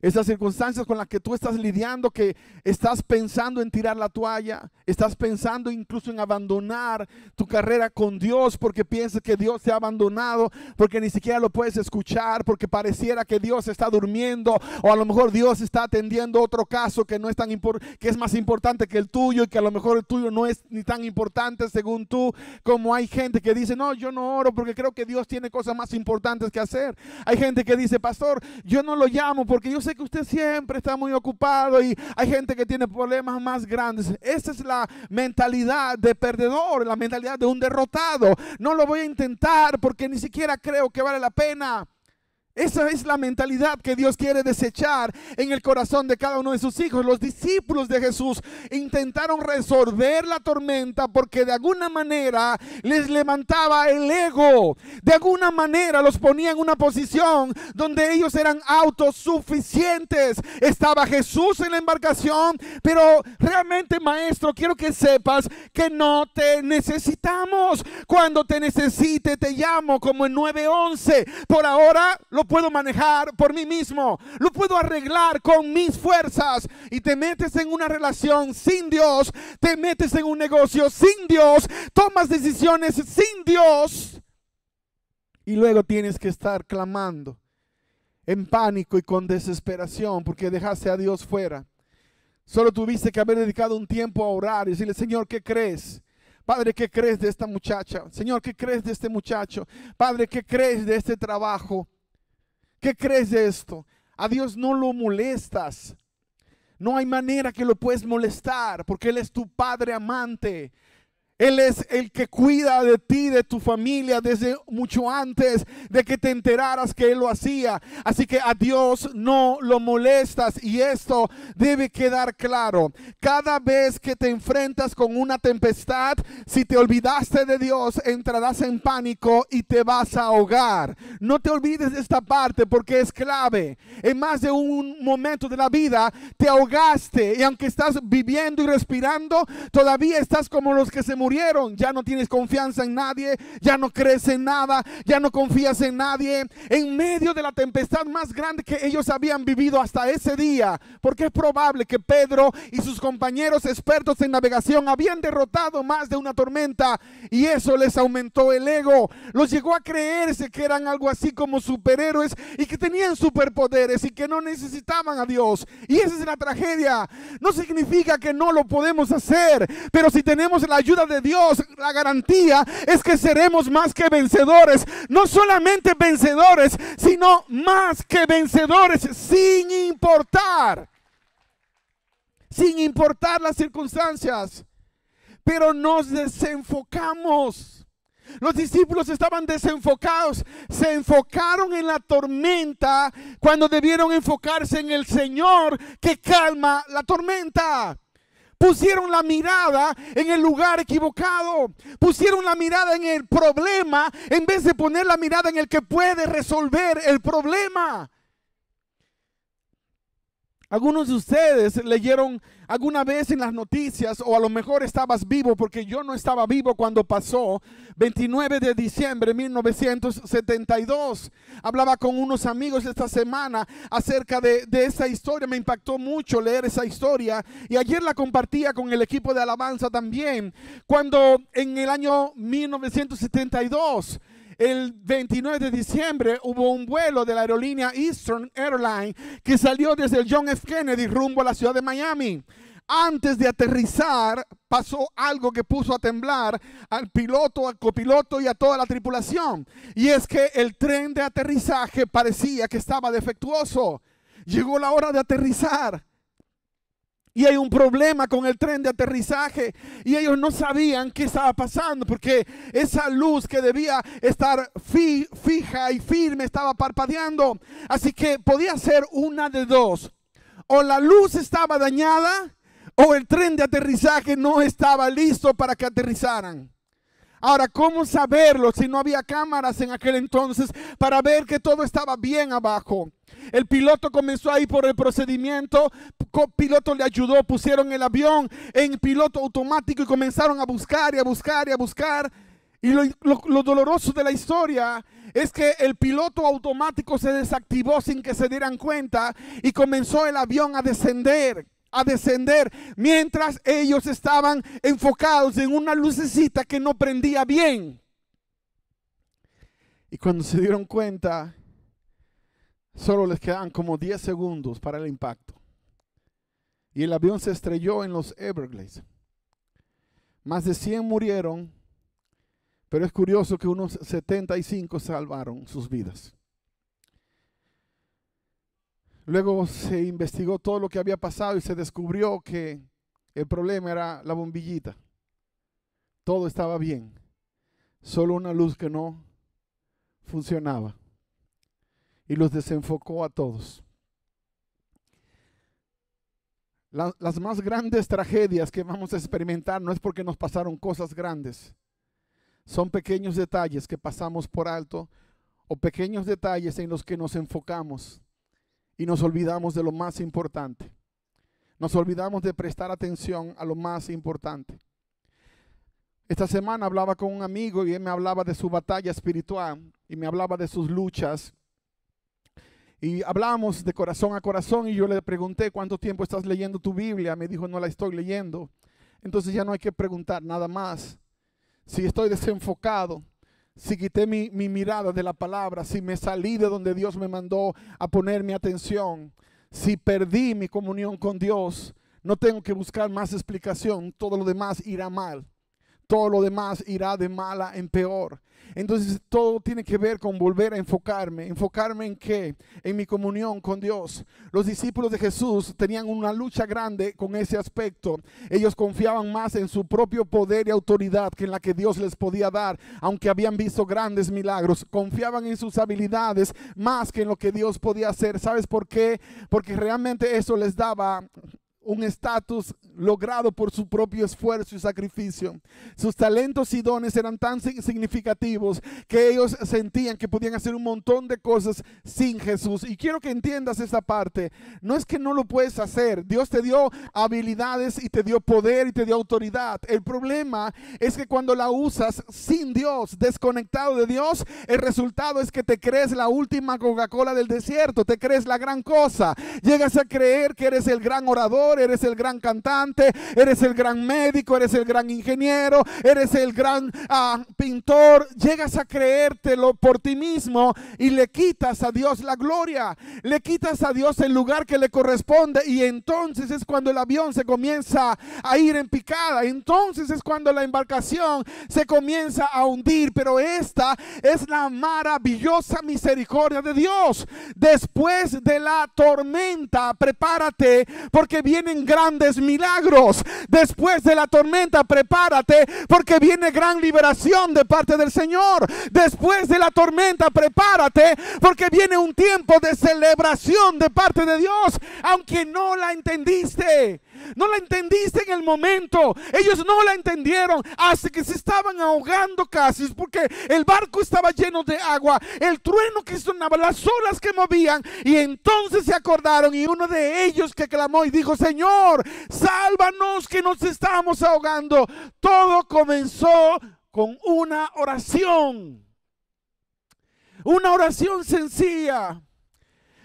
esas circunstancias con las que tú estás lidiando, que estás pensando en tirar la toalla, estás pensando incluso en abandonar tu carrera con Dios porque piensas que Dios te ha abandonado, porque ni siquiera lo puedes escuchar, porque pareciera que Dios está durmiendo o a lo mejor Dios está atendiendo otro caso que no es tan que es más importante que el tuyo y que a lo mejor el tuyo no es ni tan importante según tú, como hay gente que dice, "No, yo no oro porque creo que Dios tiene cosas más importantes que hacer." Hay gente que dice, "Pastor, yo no lo llamo porque yo sé que usted siempre está muy ocupado y hay gente que tiene problemas más grandes. Esa es la mentalidad de perdedor, la mentalidad de un derrotado. No lo voy a intentar porque ni siquiera creo que vale la pena. Esa es la mentalidad que Dios quiere desechar en el corazón de cada uno de sus hijos. Los discípulos de Jesús intentaron resolver la tormenta porque de alguna manera les levantaba el ego. De alguna manera los ponía en una posición donde ellos eran autosuficientes. Estaba Jesús en la embarcación, pero realmente maestro, quiero que sepas que no te necesitamos. Cuando te necesite, te llamo como en 911. Por ahora lo puedo manejar por mí mismo, lo puedo arreglar con mis fuerzas. Y te metes en una relación sin Dios, te metes en un negocio sin Dios, tomas decisiones sin Dios. Y luego tienes que estar clamando en pánico y con desesperación porque dejaste a Dios fuera. Solo tuviste que haber dedicado un tiempo a orar y decirle, Señor, ¿qué crees? Padre, ¿qué crees de esta muchacha? Señor, ¿qué crees de este muchacho? Padre, ¿qué crees de este trabajo? ¿Qué crees de esto? A Dios no lo molestas. No hay manera que lo puedes molestar porque Él es tu Padre amante. Él es el que cuida de ti, de tu familia, desde mucho antes de que te enteraras que Él lo hacía. Así que a Dios no lo molestas y esto debe quedar claro. Cada vez que te enfrentas con una tempestad, si te olvidaste de Dios, entrarás en pánico y te vas a ahogar. No te olvides de esta parte porque es clave. En más de un momento de la vida te ahogaste y aunque estás viviendo y respirando, todavía estás como los que se murieron ya no tienes confianza en nadie, ya no crees en nada, ya no confías en nadie. En medio de la tempestad más grande que ellos habían vivido hasta ese día, porque es probable que Pedro y sus compañeros expertos en navegación habían derrotado más de una tormenta y eso les aumentó el ego. Los llegó a creerse que eran algo así como superhéroes y que tenían superpoderes y que no necesitaban a Dios. Y esa es la tragedia. No significa que no lo podemos hacer, pero si tenemos la ayuda de Dios, la garantía es que seremos más que vencedores. No solamente vencedores, sino más que vencedores, sin importar. Sin importar las circunstancias. Pero nos desenfocamos. Los discípulos estaban desenfocados, se enfocaron en la tormenta cuando debieron enfocarse en el Señor que calma la tormenta pusieron la mirada en el lugar equivocado, pusieron la mirada en el problema en vez de poner la mirada en el que puede resolver el problema. Algunos de ustedes leyeron alguna vez en las noticias, o a lo mejor estabas vivo, porque yo no estaba vivo cuando pasó, 29 de diciembre de 1972. Hablaba con unos amigos esta semana acerca de, esa historia. Me impactó mucho leer esa historia. Y ayer la compartía con el equipo de alabanza también. Cuando en el año 1972 el 29 de diciembre hubo un vuelo de la aerolínea Eastern Airlines que salió desde el John F. Kennedy rumbo a la ciudad de Miami. Antes de aterrizar pasó algo que puso a temblar al piloto, al copiloto y a toda la tripulación. Y es que el tren de aterrizaje parecía que estaba defectuoso. Llegó la hora de aterrizar y hay un problema con el tren de aterrizaje. Y ellos no sabían qué estaba pasando porque esa luz que debía estar fija y firme estaba parpadeando. Así que podía ser una de dos. O la luz estaba dañada o el tren de aterrizaje no estaba listo para que aterrizaran. Ahora, ¿cómo saberlo si no había cámaras en aquel entonces para ver que todo estaba bien abajo? El piloto comenzó ahí por el procedimiento, piloto le ayudó, pusieron el avión en piloto automático y comenzaron a buscar y a buscar y a buscar. Y lo, doloroso de la historia es que el piloto automático se desactivó sin que se dieran cuenta y comenzó el avión a descender, a descender, mientras ellos estaban enfocados en una lucecita que no prendía bien. Y cuando se dieron cuenta, Solo les quedan como 10 segundos para el impacto. Y el avión se estrelló en los Everglades. Más de 100 murieron, pero es curioso que unos 75 salvaron sus vidas. Luego se investigó todo lo que había pasado y se descubrió que el problema era la bombillita. Todo estaba bien, solo una luz que no funcionaba y los desenfocó a todos. las más grandes tragedias que vamos a experimentar no es porque nos pasaron cosas grandes. Son pequeños detalles que pasamos por alto o pequeños detalles en los que nos enfocamos y nos olvidamos de lo más importante. Nos olvidamos de prestar atención a lo más importante. Esta semana hablaba con un amigo y él me hablaba de su batalla espiritual y me hablaba de sus luchas y hablamos de corazón a corazón y yo le pregunté, ¿cuánto tiempo estás leyendo tu Biblia? Me dijo, no la estoy leyendo. Entonces ya no hay que preguntar nada más. Si estoy desenfocado, si quité mi, mirada de la palabra, si me salí de donde Dios me mandó a poner mi atención, si perdí mi comunión con Dios, no tengo que buscar más explicación, todo lo demás irá mal todo lo demás irá de mala en peor. Entonces todo tiene que ver con volver a enfocarme. ¿Enfocarme en qué? En mi comunión con Dios. Los discípulos de Jesús tenían una lucha grande con ese aspecto. Ellos confiaban más en su propio poder y autoridad que en la que Dios les podía dar, aunque habían visto grandes milagros. Confiaban en sus habilidades más que en lo que Dios podía hacer. ¿Sabes por qué? Porque realmente eso les daba un estatus logrado por su propio esfuerzo y sacrificio. Sus talentos y dones eran tan significativos que ellos sentían que podían hacer un montón de cosas sin Jesús. Y quiero que entiendas esta parte. No es que no lo puedes hacer. Dios te dio habilidades y te dio poder y te dio autoridad. El problema es que cuando la usas sin Dios, desconectado de Dios, el resultado es que te crees la última Coca-Cola del desierto, te crees la gran cosa. Llegas a creer que eres el gran orador eres el gran cantante, eres el gran médico, eres el gran ingeniero, eres el gran ah, pintor. Llegas a creértelo por ti mismo y le quitas a Dios la gloria, le quitas a Dios el lugar que le corresponde y entonces es cuando el avión se comienza a ir en picada, entonces es cuando la embarcación se comienza a hundir, pero esta es la maravillosa misericordia de Dios. Después de la tormenta, prepárate porque viene vienen grandes milagros. Después de la tormenta, prepárate porque viene gran liberación de parte del Señor. Después de la tormenta, prepárate porque viene un tiempo de celebración de parte de Dios, aunque no la entendiste. No la entendiste en el momento. Ellos no la entendieron hasta que se estaban ahogando casi porque el barco estaba lleno de agua, el trueno que sonaba, las olas que movían. Y entonces se acordaron y uno de ellos que clamó y dijo, Señor, sálvanos que nos estamos ahogando. Todo comenzó con una oración. Una oración sencilla.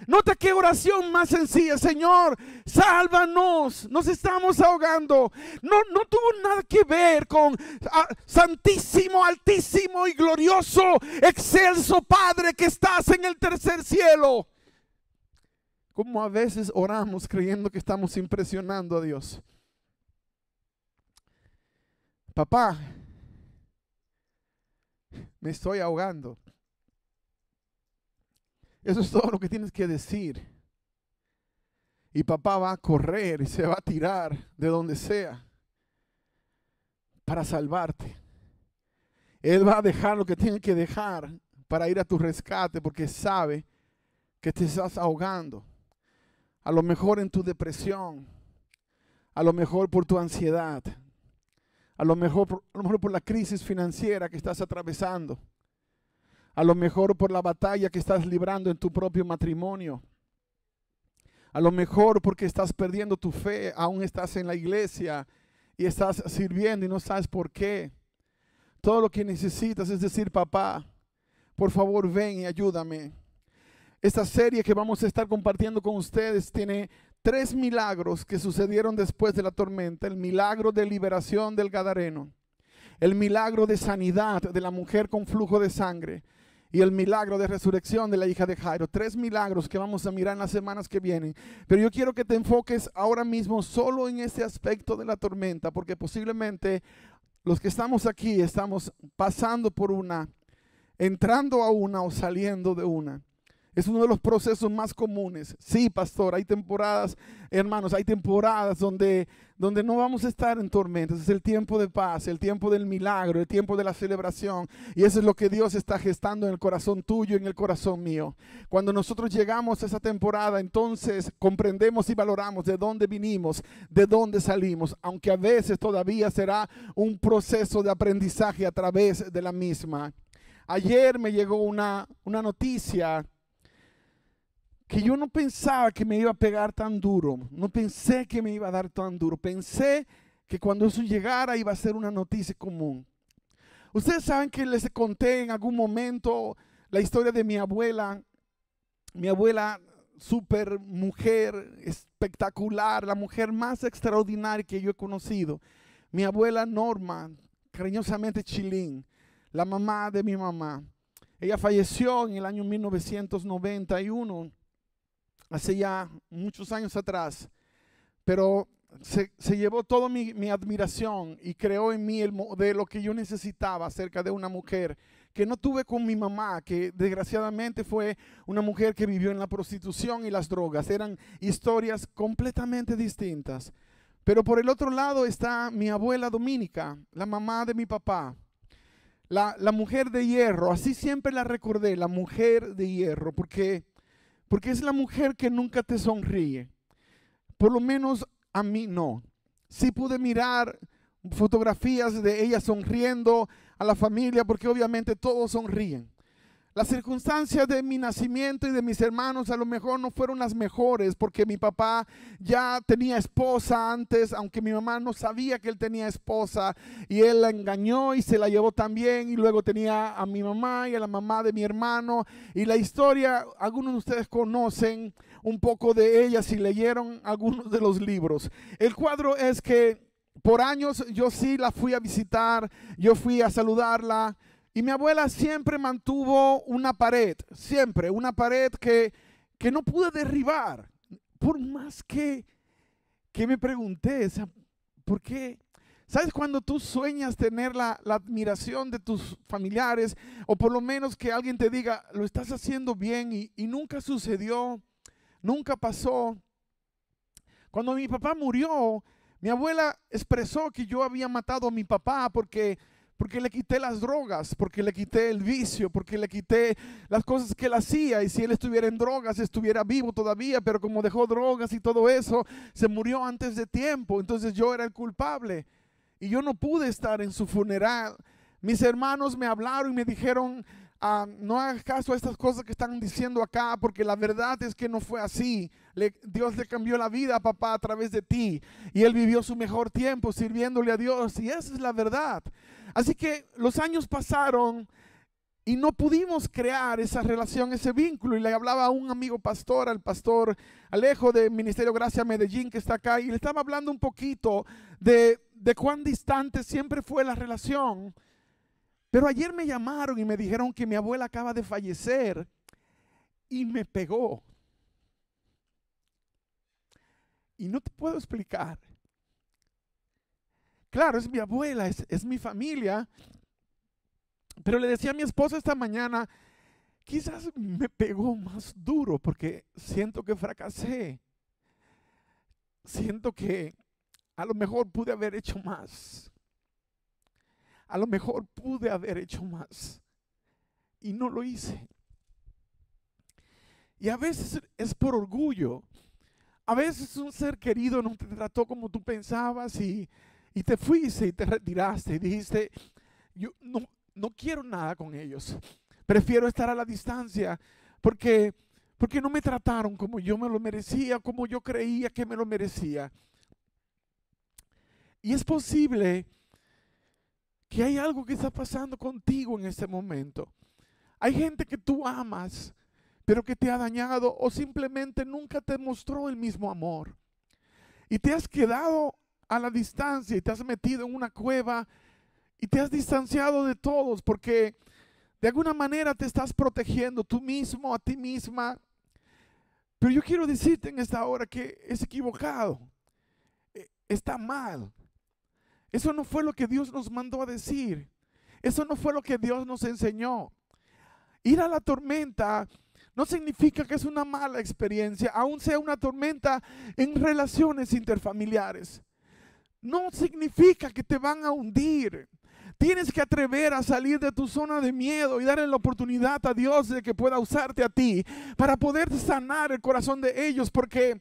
Nota qué oración más sencilla, Señor, sálvanos, nos estamos ahogando. No, no tuvo nada que ver con ah, santísimo, altísimo y glorioso, excelso Padre que estás en el tercer cielo. Como a veces oramos creyendo que estamos impresionando a Dios. Papá, me estoy ahogando. Eso es todo lo que tienes que decir. Y papá va a correr y se va a tirar de donde sea para salvarte. Él va a dejar lo que tiene que dejar para ir a tu rescate porque sabe que te estás ahogando. A lo mejor en tu depresión, a lo mejor por tu ansiedad, a lo mejor, mejor por la crisis financiera que estás atravesando a lo mejor por la batalla que estás librando en tu propio matrimonio. A lo mejor porque estás perdiendo tu fe, aún estás en la iglesia y estás sirviendo y no sabes por qué. Todo lo que necesitas es decir, papá, por favor ven y ayúdame. Esta serie que vamos a estar compartiendo con ustedes tiene tres milagros que sucedieron después de la tormenta. El milagro de liberación del Gadareno, el milagro de sanidad de la mujer con flujo de sangre y el milagro de resurrección de la hija de Jairo. Tres milagros que vamos a mirar en las semanas que vienen. Pero yo quiero que te enfoques ahora mismo solo en ese aspecto de la tormenta, porque posiblemente los que estamos aquí estamos pasando por una, entrando a una o saliendo de una. Es uno de los procesos más comunes. Sí, pastor, hay temporadas, hermanos, hay temporadas donde, donde no vamos a estar en tormentas. Es el tiempo de paz, el tiempo del milagro, el tiempo de la celebración. Y eso es lo que Dios está gestando en el corazón tuyo y en el corazón mío. Cuando nosotros llegamos a esa temporada, entonces comprendemos y valoramos de dónde vinimos, de dónde salimos, aunque a veces todavía será un proceso de aprendizaje a través de la misma. Ayer me llegó una, una noticia que yo no pensaba que me iba a pegar tan duro, no pensé que me iba a dar tan duro, pensé que cuando eso llegara iba a ser una noticia común. Ustedes saben que les conté en algún momento la historia de mi abuela, mi abuela super mujer espectacular, la mujer más extraordinaria que yo he conocido, mi abuela Norma, cariñosamente Chilín, la mamá de mi mamá. Ella falleció en el año 1991 hace ya muchos años atrás, pero se, llevó toda mi, admiración y creó en mí el modelo que yo necesitaba acerca de una mujer que no tuve con mi mamá, que desgraciadamente fue una mujer que vivió en la prostitución y las drogas. Eran historias completamente distintas. Pero por el otro lado está mi abuela Dominica, la mamá de mi papá, la, la mujer de hierro, así siempre la recordé, la mujer de hierro, porque porque es la mujer que nunca te sonríe. Por lo menos a mí no. Sí pude mirar fotografías de ella sonriendo a la familia, porque obviamente todos sonríen. Las circunstancias de mi nacimiento y de mis hermanos a lo mejor no fueron las mejores porque mi papá ya tenía esposa antes, aunque mi mamá no sabía que él tenía esposa y él la engañó y se la llevó también y luego tenía a mi mamá y a la mamá de mi hermano y la historia, algunos de ustedes conocen un poco de ella si leyeron algunos de los libros. El cuadro es que por años yo sí la fui a visitar, yo fui a saludarla, y mi abuela siempre mantuvo una pared, siempre, una pared que, no pude derribar. Por más que, que me pregunté, ¿por qué? ¿Sabes cuando tú sueñas tener la, admiración de tus familiares o por lo menos que alguien te diga, lo estás haciendo bien y, y nunca sucedió, nunca pasó? Cuando mi papá murió, mi abuela expresó que yo había matado a mi papá porque porque le quité las drogas, porque le quité el vicio, porque le quité las cosas que él hacía. Y si él estuviera en drogas, estuviera vivo todavía, pero como dejó drogas y todo eso, se murió antes de tiempo. Entonces yo era el culpable y yo no pude estar en su funeral. Mis hermanos me hablaron y me dijeron, Ah, no hagas caso a estas cosas que están diciendo acá, porque la verdad es que no fue así. Dios le cambió la vida a papá a través de ti. Y él vivió su mejor tiempo sirviéndole a Dios. Y esa es la verdad. Así que los años pasaron y no pudimos crear esa relación, ese vínculo. Y le hablaba a un amigo pastor, al pastor Alejo del Ministerio Gracia Medellín, que está acá, y le estaba hablando un poquito de, de cuán distante siempre fue la relación pero ayer me llamaron y me dijeron que mi abuela acaba de fallecer y me pegó. Y no te puedo explicar. Claro, es mi abuela, es, mi familia. Pero le decía a mi esposa esta mañana, quizás me pegó más duro porque siento que fracasé. Siento que a lo mejor pude haber hecho más a lo mejor pude haber hecho más y no lo hice. Y a veces es por orgullo. A veces un ser querido no te trató como tú pensabas y, y te fuiste y te retiraste y dijiste, yo no, no quiero nada con ellos. Prefiero estar a la distancia porque, porque no me trataron como yo me lo merecía, como yo creía que me lo merecía. Y es posible que hay algo que está pasando contigo en este momento. Hay gente que tú amas, pero que te ha dañado o simplemente nunca te mostró el mismo amor. Y te has quedado a la distancia y te has metido en una cueva y te has distanciado de todos porque de alguna manera te estás protegiendo tú mismo, a ti misma. Pero yo quiero decirte en esta hora que es equivocado, e-, está mal. Eso no fue lo que Dios nos mandó a decir. Eso no fue lo que Dios nos enseñó. Ir a la tormenta no significa que es una mala experiencia, aun sea una tormenta en relaciones interfamiliares. No significa que te van a hundir. Tienes que atrever a salir de tu zona de miedo y darle la oportunidad a Dios de que pueda usarte a ti para poder sanar el corazón de ellos, porque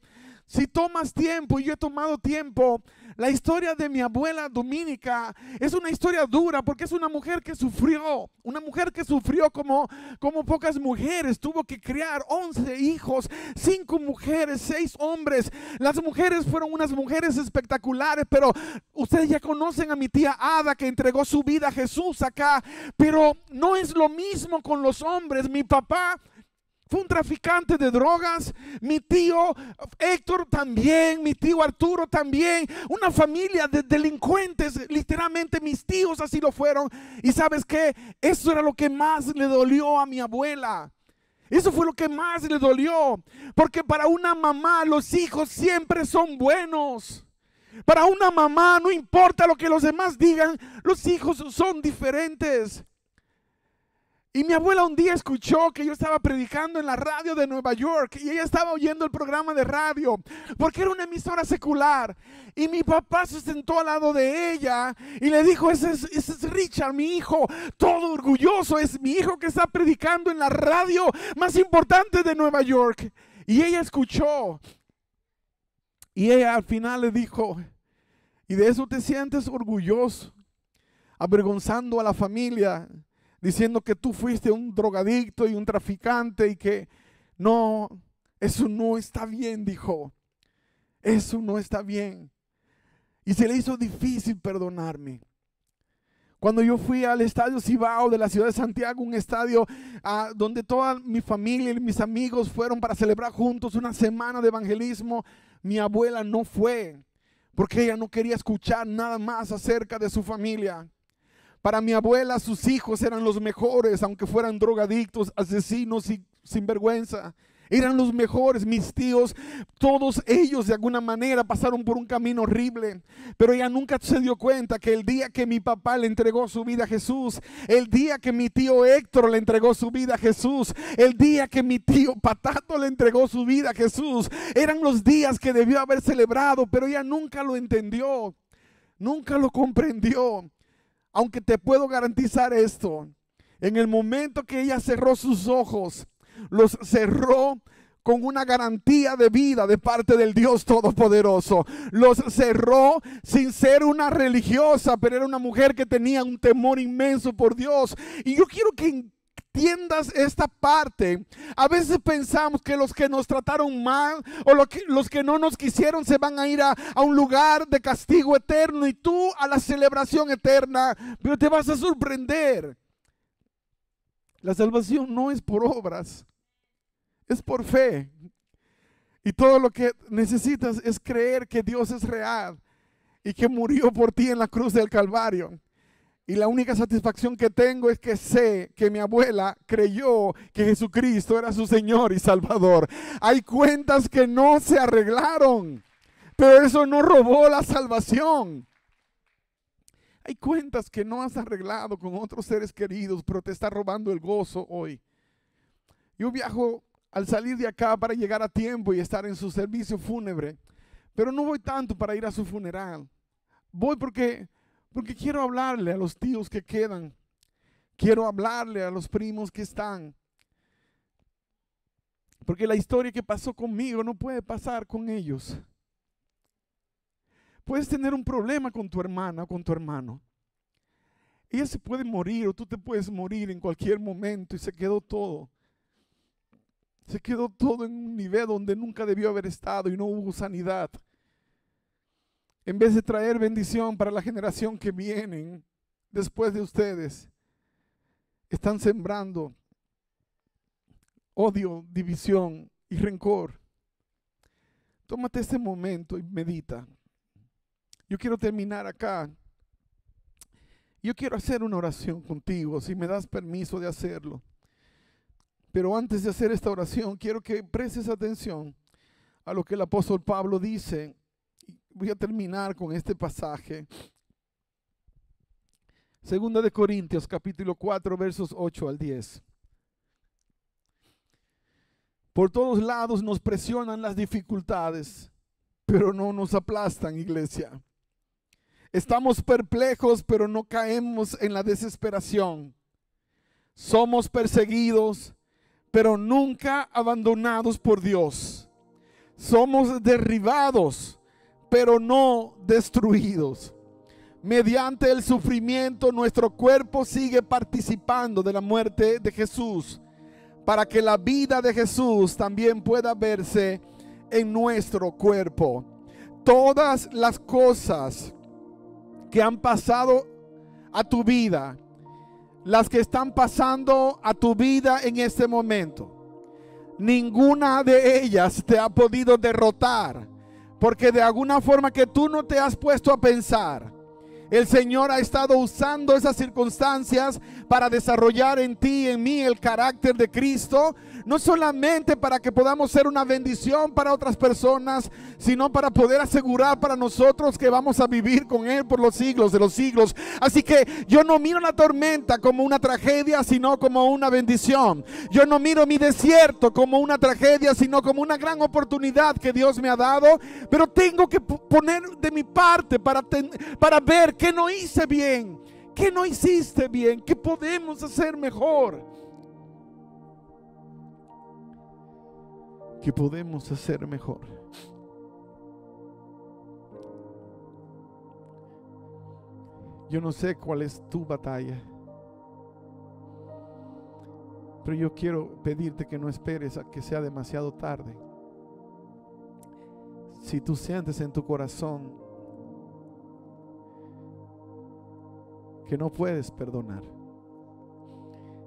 si tomas tiempo, y yo he tomado tiempo, la historia de mi abuela Dominica es una historia dura porque es una mujer que sufrió, una mujer que sufrió como, como pocas mujeres, tuvo que criar 11 hijos, 5 mujeres, 6 hombres. Las mujeres fueron unas mujeres espectaculares, pero ustedes ya conocen a mi tía Ada que entregó su vida a Jesús acá, pero no es lo mismo con los hombres. Mi papá fue un traficante de drogas. Mi tío Héctor también. Mi tío Arturo también. Una familia de delincuentes. Literalmente mis tíos así lo fueron. Y sabes qué? Eso era lo que más le dolió a mi abuela. Eso fue lo que más le dolió. Porque para una mamá los hijos siempre son buenos. Para una mamá no importa lo que los demás digan. Los hijos son diferentes. Y mi abuela un día escuchó que yo estaba predicando en la radio de Nueva York y ella estaba oyendo el programa de radio porque era una emisora secular. Y mi papá se sentó al lado de ella y le dijo, ese es, Richard, mi hijo, todo orgulloso, es mi hijo que está predicando en la radio más importante de Nueva York. Y ella escuchó. Y ella al final le dijo, ¿y de eso te sientes orgulloso? Avergonzando a la familia diciendo que tú fuiste un drogadicto y un traficante y que no, eso no está bien, dijo. Eso no está bien. Y se le hizo difícil perdonarme. Cuando yo fui al estadio Cibao de la ciudad de Santiago, un estadio ah, donde toda mi familia y mis amigos fueron para celebrar juntos una semana de evangelismo, mi abuela no fue, porque ella no quería escuchar nada más acerca de su familia. Para mi abuela sus hijos eran los mejores, aunque fueran drogadictos, asesinos y sinvergüenza. Eran los mejores, mis tíos, todos ellos de alguna manera pasaron por un camino horrible, pero ella nunca se dio cuenta que el día que mi papá le entregó su vida a Jesús, el día que mi tío Héctor le entregó su vida a Jesús, el día que mi tío Patato le entregó su vida a Jesús, eran los días que debió haber celebrado, pero ella nunca lo entendió, nunca lo comprendió. Aunque te puedo garantizar esto, en el momento que ella cerró sus ojos, los cerró con una garantía de vida de parte del Dios Todopoderoso. Los cerró sin ser una religiosa, pero era una mujer que tenía un temor inmenso por Dios. Y yo quiero que entiendas esta parte. A veces pensamos que los que nos trataron mal o los que no nos quisieron se van a ir a un lugar de castigo eterno y tú a la celebración eterna, pero te vas a sorprender. La salvación no es por obras, es por fe. Y todo lo que necesitas es creer que Dios es real y que murió por ti en la cruz del Calvario. Y la única satisfacción que tengo es que sé que mi abuela creyó que Jesucristo era su Señor y Salvador. Hay cuentas que no se arreglaron, pero eso no robó la salvación. Hay cuentas que no has arreglado con otros seres queridos, pero te está robando el gozo hoy. Yo viajo al salir de acá para llegar a tiempo y estar en su servicio fúnebre, pero no voy tanto para ir a su funeral. Voy porque porque quiero hablarle a los tíos que quedan. Quiero hablarle a los primos que están. Porque la historia que pasó conmigo no puede pasar con ellos. Puedes tener un problema con tu hermana o con tu hermano. Ella se puede morir o tú te puedes morir en cualquier momento y se quedó todo. Se quedó todo en un nivel donde nunca debió haber estado y no hubo sanidad en vez de traer bendición para la generación que vienen después de ustedes, están sembrando odio, división y rencor. Tómate este momento y medita. Yo quiero terminar acá. Yo quiero hacer una oración contigo, si me das permiso de hacerlo. Pero antes de hacer esta oración, quiero que prestes atención a lo que el apóstol Pablo dice voy a terminar con este pasaje. Segunda de Corintios, capítulo 4, versos 8 al 10. Por todos lados nos presionan las dificultades, pero no nos aplastan, iglesia. Estamos perplejos, pero no caemos en la desesperación. Somos perseguidos, pero nunca abandonados por Dios. Somos derribados, pero no destruidos. Mediante el sufrimiento nuestro cuerpo sigue participando de la muerte de Jesús, para que la vida de Jesús también pueda verse en nuestro cuerpo. Todas las cosas que han pasado a tu vida, las que están pasando a tu vida en este momento, ninguna de ellas te ha podido derrotar porque de alguna forma que tú no te has puesto a pensar, el Señor ha estado usando esas circunstancias para desarrollar en ti en mí el carácter de Cristo, no solamente para que podamos ser una bendición para otras personas, sino para poder asegurar para nosotros que vamos a vivir con Él por los siglos de los siglos. Así que yo no miro la tormenta como una tragedia, sino como una bendición. Yo no miro mi desierto como una tragedia, sino como una gran oportunidad que Dios me ha dado, pero tengo que poner de mi parte para, para ver que no hice bien. ¿Qué no hiciste bien? ¿Qué podemos hacer mejor? que podemos hacer mejor. Yo no sé cuál es tu batalla, pero yo quiero pedirte que no esperes a que sea demasiado tarde. Si tú sientes en tu corazón que no puedes perdonar,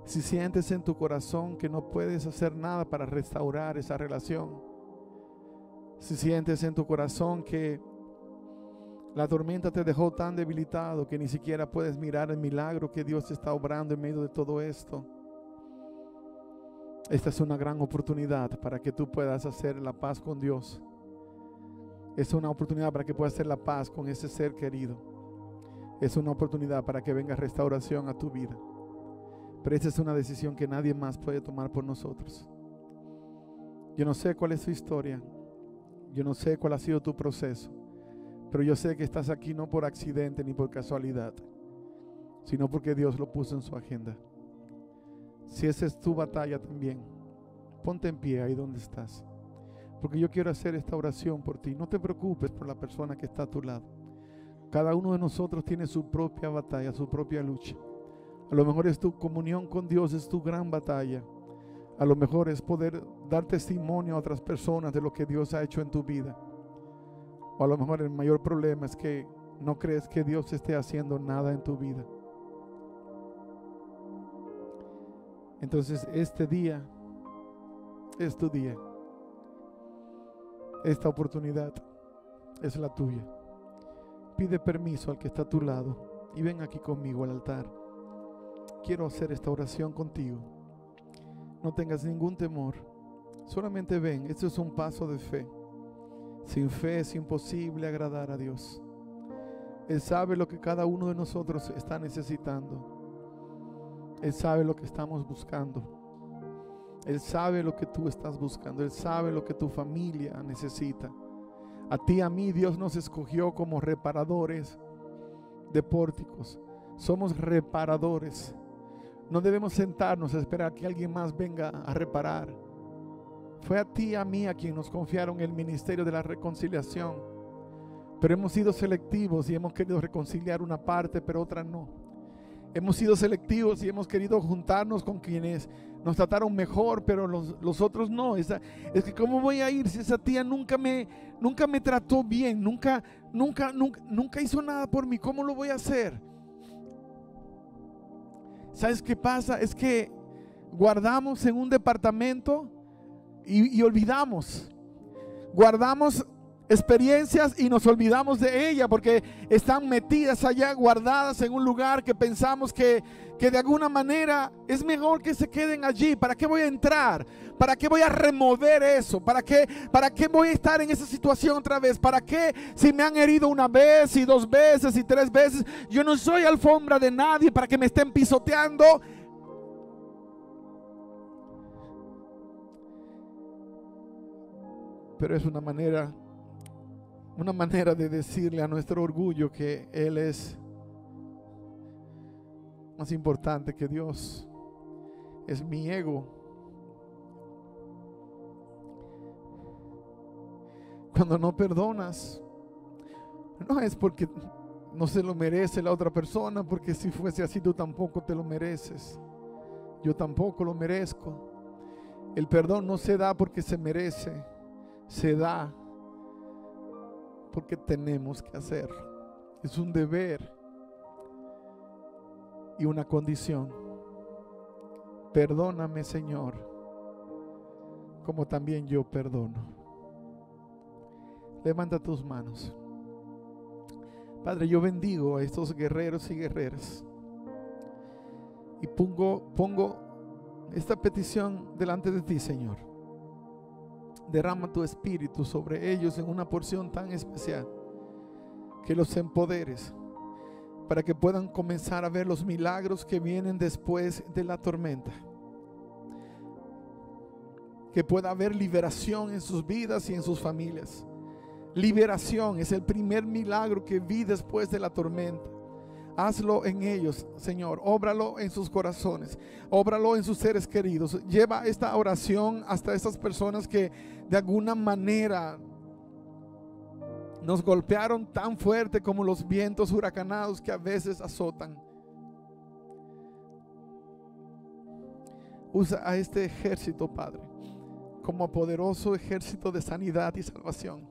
si sientes en tu corazón que no puedes hacer nada para restaurar esa relación. Si sientes en tu corazón que la tormenta te dejó tan debilitado que ni siquiera puedes mirar el milagro que Dios está obrando en medio de todo esto. Esta es una gran oportunidad para que tú puedas hacer la paz con Dios. Es una oportunidad para que puedas hacer la paz con ese ser querido. Es una oportunidad para que venga restauración a tu vida. Pero esa es una decisión que nadie más puede tomar por nosotros. Yo no sé cuál es tu historia. Yo no sé cuál ha sido tu proceso. Pero yo sé que estás aquí no por accidente ni por casualidad, sino porque Dios lo puso en su agenda. Si esa es tu batalla también, ponte en pie ahí donde estás. Porque yo quiero hacer esta oración por ti. No te preocupes por la persona que está a tu lado. Cada uno de nosotros tiene su propia batalla, su propia lucha. A lo mejor es tu comunión con Dios, es tu gran batalla. A lo mejor es poder dar testimonio a otras personas de lo que Dios ha hecho en tu vida. O a lo mejor el mayor problema es que no crees que Dios esté haciendo nada en tu vida. Entonces este día es tu día. Esta oportunidad es la tuya. Pide permiso al que está a tu lado y ven aquí conmigo al altar quiero hacer esta oración contigo. No tengas ningún temor. Solamente ven, esto es un paso de fe. Sin fe es imposible agradar a Dios. Él sabe lo que cada uno de nosotros está necesitando. Él sabe lo que estamos buscando. Él sabe lo que tú estás buscando. Él sabe lo que tu familia necesita. A ti, a mí, Dios nos escogió como reparadores de pórticos. Somos reparadores. No debemos sentarnos a esperar que alguien más venga a reparar. Fue a ti a mí a quien nos confiaron el ministerio de la reconciliación. Pero hemos sido selectivos y hemos querido reconciliar una parte, pero otra no. Hemos sido selectivos y hemos querido juntarnos con quienes nos trataron mejor, pero los, otros no. es que cómo voy a ir si esa tía nunca me, nunca me trató bien, nunca, nunca, nunca hizo nada por mí. ¿Cómo lo voy a hacer? ¿Sabes qué pasa? Es que guardamos en un departamento y, olvidamos. Guardamos experiencias y nos olvidamos de ella porque están metidas allá, guardadas en un lugar que pensamos que, que de alguna manera es mejor que se queden allí. ¿Para qué voy a entrar? ¿Para qué voy a remover eso? ¿Para qué, ¿Para qué voy a estar en esa situación otra vez? ¿Para qué si me han herido una vez y dos veces y tres veces? Yo no soy alfombra de nadie para que me estén pisoteando. Pero es una manera una manera de decirle a nuestro orgullo que Él es más importante que Dios. Es mi ego. Cuando no perdonas, no es porque no se lo merece la otra persona, porque si fuese así tú tampoco te lo mereces. Yo tampoco lo merezco. El perdón no se da porque se merece, se da porque tenemos que hacer Es un deber y una condición. Perdóname, Señor, como también yo perdono. Levanta tus manos. Padre, yo bendigo a estos guerreros y guerreras. Y pongo, pongo esta petición delante de ti, Señor derrama tu espíritu sobre ellos en una porción tan especial que los empoderes para que puedan comenzar a ver los milagros que vienen después de la tormenta. Que pueda haber liberación en sus vidas y en sus familias. Liberación es el primer milagro que vi después de la tormenta. Hazlo en ellos, Señor. Óbralo en sus corazones. Óbralo en sus seres queridos. Lleva esta oración hasta estas personas que de alguna manera nos golpearon tan fuerte como los vientos huracanados que a veces azotan. Usa a este ejército, Padre, como poderoso ejército de sanidad y salvación.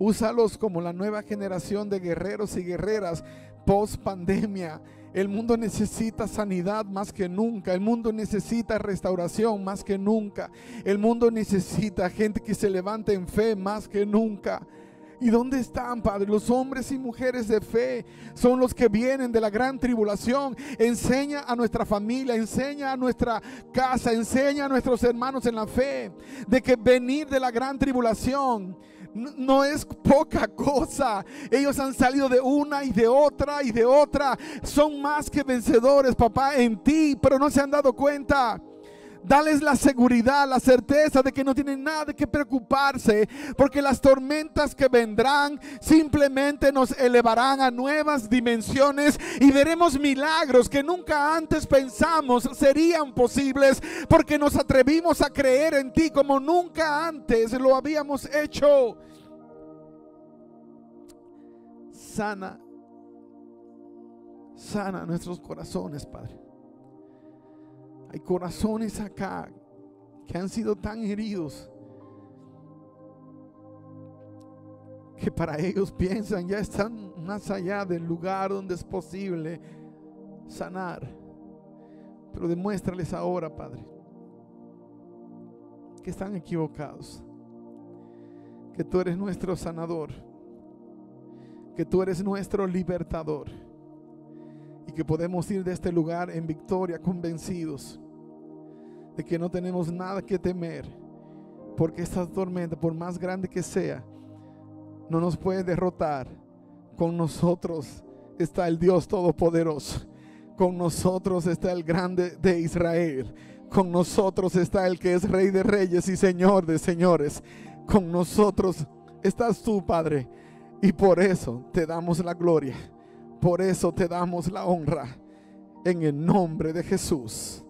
Úsalos como la nueva generación de guerreros y guerreras post pandemia. El mundo necesita sanidad más que nunca. El mundo necesita restauración más que nunca. El mundo necesita gente que se levante en fe más que nunca. ¿Y dónde están, Padre? Los hombres y mujeres de fe son los que vienen de la gran tribulación. Enseña a nuestra familia, enseña a nuestra casa, enseña a nuestros hermanos en la fe de que venir de la gran tribulación no, es poca cosa. Ellos han salido de una y de otra y de otra. Son más que vencedores, papá, en ti, pero no se han dado cuenta. Dales la seguridad, la certeza de que no tienen nada de qué preocuparse, porque las tormentas que vendrán simplemente nos elevarán a nuevas dimensiones y veremos milagros que nunca antes pensamos serían posibles, porque nos atrevimos a creer en ti como nunca antes lo habíamos hecho. Sana, sana nuestros corazones, Padre. Hay corazones acá que han sido tan heridos que para ellos piensan ya están más allá del lugar donde es posible sanar. Pero demuéstrales ahora, Padre, que están equivocados, que tú eres nuestro sanador, que tú eres nuestro libertador que podemos ir de este lugar en victoria, convencidos de que no tenemos nada que temer, porque esta tormenta, por más grande que sea, no nos puede derrotar. Con nosotros está el Dios Todopoderoso. Con nosotros está el grande de Israel. Con nosotros está el que es Rey de Reyes y Señor de Señores. Con nosotros estás tú, Padre. Y por eso te damos la gloria. Por eso te damos la honra en el nombre de Jesús.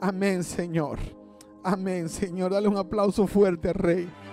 Amén, Señor. Amén, Señor. Dale un aplauso fuerte, Rey.